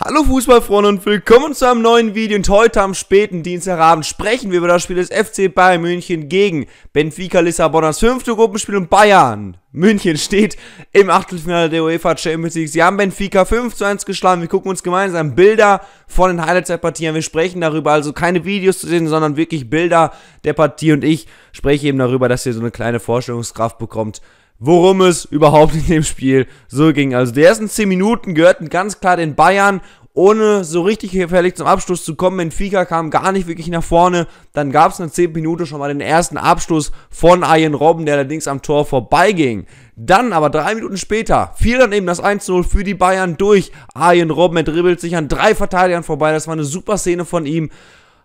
Hallo Fußballfreunde und willkommen zu einem neuen Video und heute am späten Dienstagabend sprechen wir über das Spiel des FC Bayern München gegen Benfica Lissabon, das fünfte Gruppenspiel und Bayern. München steht im Achtelfinale der UEFA Champions League. Sie haben Benfica 5 zu 1 geschlagen. Wir gucken uns gemeinsam Bilder von den Highlights der Partie an. Wir sprechen darüber, also keine Videos zu sehen, sondern wirklich Bilder der Partie und ich spreche eben darüber, dass ihr so eine kleine Vorstellungskraft bekommt, worum es überhaupt in dem Spiel so ging. Also die ersten 10 Minuten gehörten ganz klar den Bayern, ohne so richtig gefährlich zum Abschluss zu kommen. Benfica kam gar nicht wirklich nach vorne. Dann gab es nach 10 Minuten schon mal den ersten Abschluss von Ian Robben, der allerdings am Tor vorbeiging. Dann aber drei Minuten später fiel dann eben das 1-0 für die Bayern durch. Arjen Robben, er dribbelt sich an drei Verteidigern vorbei. Das war eine super Szene von ihm.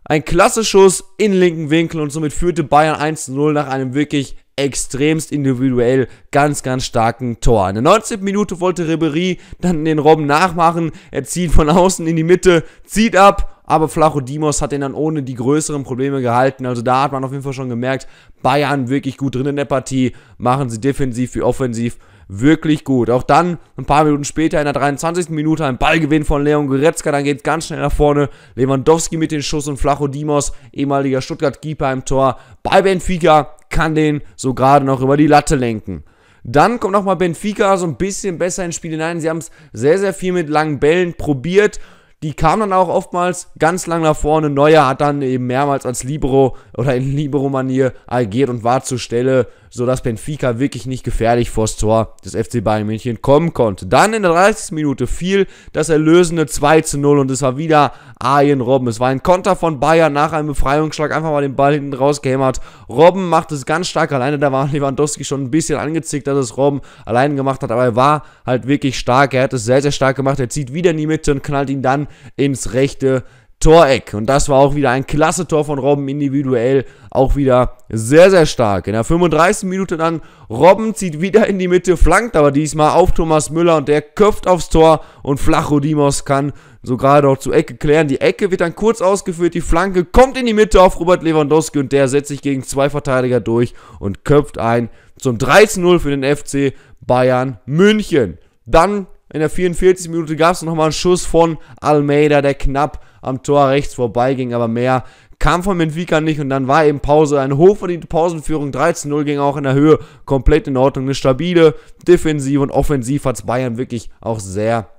Ein klasse Schuss in linken Winkel und somit führte Bayern 1-0 nach einem wirklich extremst individuell ganz, ganz starken Tor. In der 19. Minute wollte Ribery dann den Robben nachmachen. Er zieht von außen in die Mitte, zieht ab, aber Flachodimos hat ihn dann ohne die größeren Probleme gehalten. Also da hat man auf jeden Fall schon gemerkt, Bayern wirklich gut drin in der Partie, machen sie defensiv wie offensiv wirklich gut. Auch dann, ein paar Minuten später, in der 23. Minute, ein Ballgewinn von Leon Goretzka, dann geht es ganz schnell nach vorne. Lewandowski mit dem Schuss und Flachodimos, ehemaliger Stuttgart-Keeper im Tor. Bei Benfica kann den so gerade noch über die Latte lenken. Dann kommt nochmal Benfica so ein bisschen besser ins Spiel hinein. Sie haben es sehr, sehr viel mit langen Bällen probiert. Die kam dann auch oftmals ganz lang nach vorne. Neuer hat dann eben mehrmals als Libero oder in Libero-Manier agiert und war zur Stelle sodass Benfica wirklich nicht gefährlich vors Tor des FC Bayern München kommen konnte. Dann in der 30. Minute fiel das erlösende 2 zu 0 und es war wieder Arjen Robben. Es war ein Konter von Bayern nach einem Befreiungsschlag, einfach mal den Ball hinten rausgehämmert. Robben macht es ganz stark alleine, da war Lewandowski schon ein bisschen angezickt, dass es Robben allein gemacht hat, aber er war halt wirklich stark, er hat es sehr, sehr stark gemacht, er zieht wieder in die Mitte und knallt ihn dann ins rechte Toreck. Und das war auch wieder ein klasse Tor von Robben individuell. Auch wieder sehr, sehr stark. In der 35. Minute dann Robben zieht wieder in die Mitte, flankt aber diesmal auf Thomas Müller und der köpft aufs Tor und Flachodimos kann sogar doch zur Ecke klären. Die Ecke wird dann kurz ausgeführt, die Flanke kommt in die Mitte auf Robert Lewandowski und der setzt sich gegen zwei Verteidiger durch und köpft ein zum 13-0 für den FC Bayern München. Dann in der 44. Minute gab es nochmal einen Schuss von Almeida, der knapp am Tor rechts vorbeiging, aber mehr kam von Benfica nicht und dann war eben Pause. Eine hochverdiente Pausenführung, 13-0 ging auch in der Höhe, komplett in Ordnung. Eine stabile Defensive und Offensiv hat Bayern wirklich auch sehr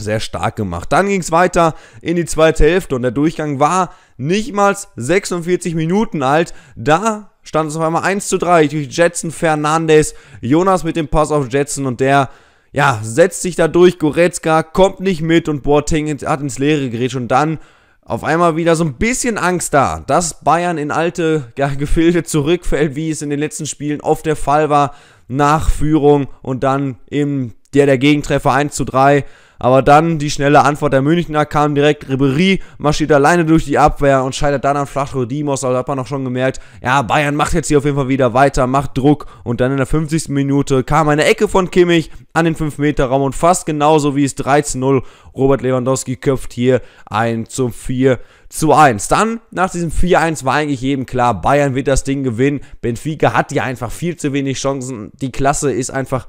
sehr stark gemacht. Dann ging es weiter in die zweite Hälfte und der Durchgang war nicht mal 46 Minuten alt. Da stand es auf einmal 1 zu 3 durch Jetson Fernandes. Jonas mit dem Pass auf Jetson und der ja, setzt sich da durch, Goretzka kommt nicht mit und Boateng hat ins Leere gerät und dann auf einmal wieder so ein bisschen Angst da, dass Bayern in alte ja, Gefilde zurückfällt, wie es in den letzten Spielen oft der Fall war, nach Führung und dann eben der, der Gegentreffer 1 zu 3 aber dann die schnelle Antwort der Münchner kam direkt Ribery, marschiert alleine durch die Abwehr und scheitert dann an Flachro Dimos. Also hat man auch schon gemerkt, ja, Bayern macht jetzt hier auf jeden Fall wieder weiter, macht Druck. Und dann in der 50. Minute kam eine Ecke von Kimmich an den 5-Meter-Raum und fast genauso wie es 13-0 Robert Lewandowski köpft hier ein zum 4 zu 1. Dann, nach diesem 4-1 war eigentlich jedem klar, Bayern wird das Ding gewinnen. Benfica hat ja einfach viel zu wenig Chancen. Die Klasse ist einfach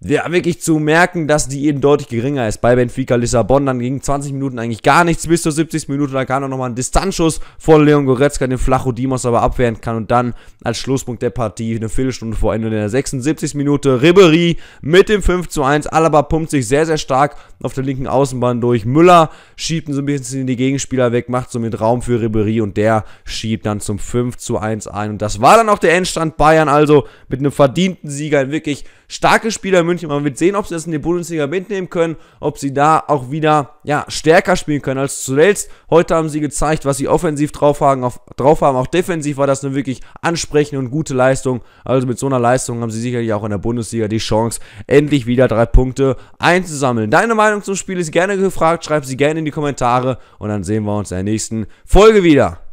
ja, wirklich zu merken, dass die eben deutlich geringer ist. Bei Benfica Lissabon dann ging 20 Minuten eigentlich gar nichts bis zur 70. Minute. Da kam dann nochmal ein Distanzschuss von Leon Goretzka, den Flacho Dimos aber abwehren kann. Und dann als Schlusspunkt der Partie, eine Viertelstunde vor Ende der 76. Minute, Ribery mit dem 5 zu 1. Alaba pumpt sich sehr, sehr stark auf der linken Außenbahn durch. Müller schiebt ihn so ein bisschen in die Gegenspieler weg, macht somit Raum für Ribery und der schiebt dann zum 5 zu 1 ein. Und das war dann auch der Endstand Bayern also mit einem verdienten Sieger in wirklich starke Spieler in München. Man wird sehen, ob sie das in die Bundesliga mitnehmen können, ob sie da auch wieder ja, stärker spielen können als zuletzt. Heute haben sie gezeigt, was sie offensiv drauf haben. Auf, drauf haben. Auch defensiv war das eine wirklich ansprechende und gute Leistung. Also mit so einer Leistung haben sie sicherlich auch in der Bundesliga die Chance, endlich wieder drei Punkte einzusammeln. Deine Meinung zum Spiel ist gerne gefragt. Schreib sie gerne in die Kommentare und dann sehen wir uns in der nächsten Folge wieder.